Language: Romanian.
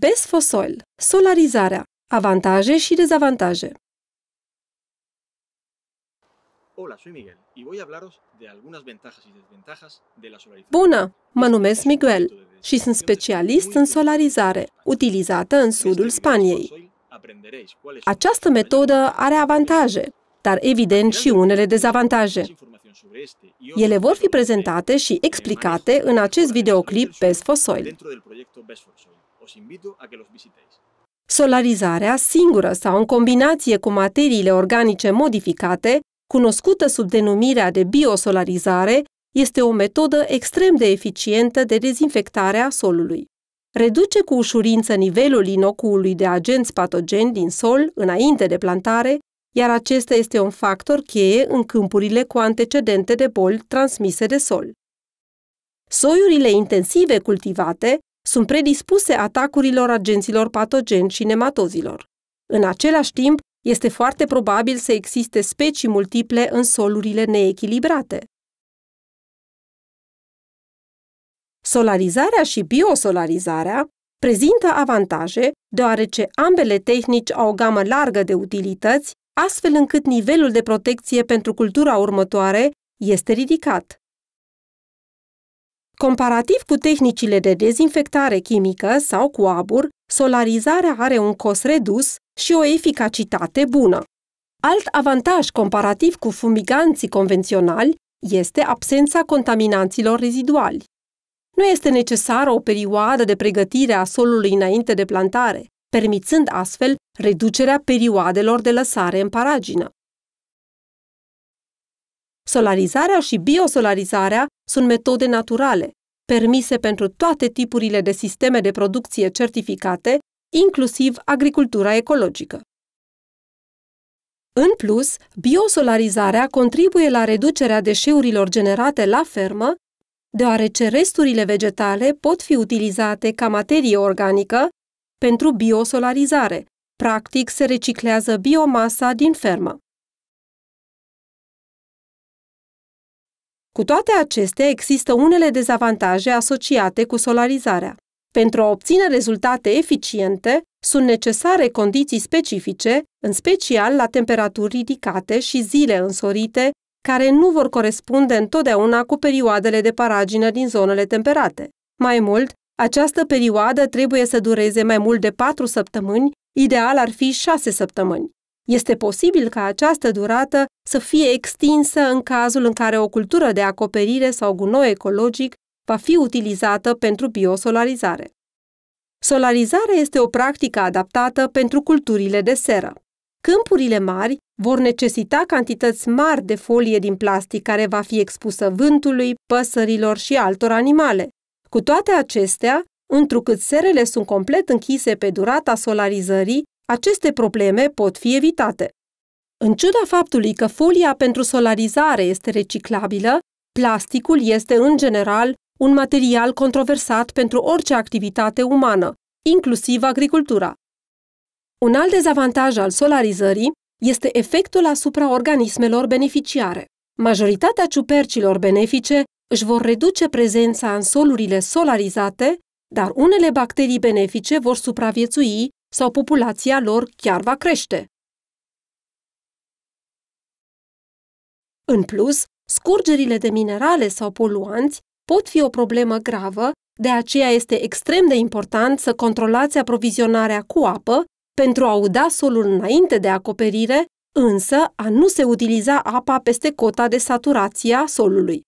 Besfosol. solarizarea, avantaje și dezavantaje. Hola, soy Miguel y voy a hablaros de algunas ventajas y desventajas de la solarización. Bună, mă numesc Miguel și sunt specialist în solarizare, utilizată în sudul Spaniei. Această metodă are avantaje, dar evident și unele dezavantaje. Ele vor fi prezentate și explicate în acest videoclip Best for Soil os invito a que los visitéis. Solarizarea, singură sau în combinație cu materiile organice modificate, cunoscută sub denumirea de biosolarizare, este o metodă extrem de eficientă de dezinfectare a solului. Reduce cu ușurință nivelul inocuului de agenți patogeni din sol înainte de plantare, iar acesta este un factor cheie în câmpurile cu antecedente de boli transmise de sol. Soiurile intensive cultivate sunt predispuse atacurilor agenților patogeni și nematozilor. În același timp, este foarte probabil să existe specii multiple în solurile neechilibrate. Solarizarea și biosolarizarea prezintă avantaje deoarece ambele tehnici au o gamă largă de utilități, astfel încât nivelul de protecție pentru cultura următoare este ridicat. Comparativ cu tehnicile de dezinfectare chimică sau cu abur, solarizarea are un cost redus și o eficacitate bună. Alt avantaj comparativ cu fumiganții convenționali este absența contaminanților reziduali. Nu este necesară o perioadă de pregătire a solului înainte de plantare, permițând astfel reducerea perioadelor de lăsare în paragină. Solarizarea și biosolarizarea sunt metode naturale, permise pentru toate tipurile de sisteme de producție certificate, inclusiv agricultura ecologică. În plus, biosolarizarea contribuie la reducerea deșeurilor generate la fermă, deoarece resturile vegetale pot fi utilizate ca materie organică pentru biosolarizare. Practic, se reciclează biomasa din fermă. Cu toate acestea, există unele dezavantaje asociate cu solarizarea. Pentru a obține rezultate eficiente, sunt necesare condiții specifice, în special la temperaturi ridicate și zile însorite, care nu vor corespunde întotdeauna cu perioadele de paragină din zonele temperate. Mai mult, această perioadă trebuie să dureze mai mult de 4 săptămâni, ideal ar fi 6 săptămâni. Este posibil ca această durată să fie extinsă în cazul în care o cultură de acoperire sau gunoi ecologic va fi utilizată pentru biosolarizare. Solarizarea este o practică adaptată pentru culturile de seră. Câmpurile mari vor necesita cantități mari de folie din plastic care va fi expusă vântului, păsărilor și altor animale. Cu toate acestea, întrucât serele sunt complet închise pe durata solarizării, aceste probleme pot fi evitate. În ciuda faptului că folia pentru solarizare este reciclabilă, plasticul este în general un material controversat pentru orice activitate umană, inclusiv agricultura. Un alt dezavantaj al solarizării este efectul asupra organismelor beneficiare. Majoritatea ciupercilor benefice își vor reduce prezența în solurile solarizate, dar unele bacterii benefice vor supraviețui sau populația lor chiar va crește. În plus, scurgerile de minerale sau poluanți pot fi o problemă gravă, de aceea este extrem de important să controlați aprovizionarea cu apă pentru a uda solul înainte de acoperire, însă a nu se utiliza apa peste cota de saturație a solului.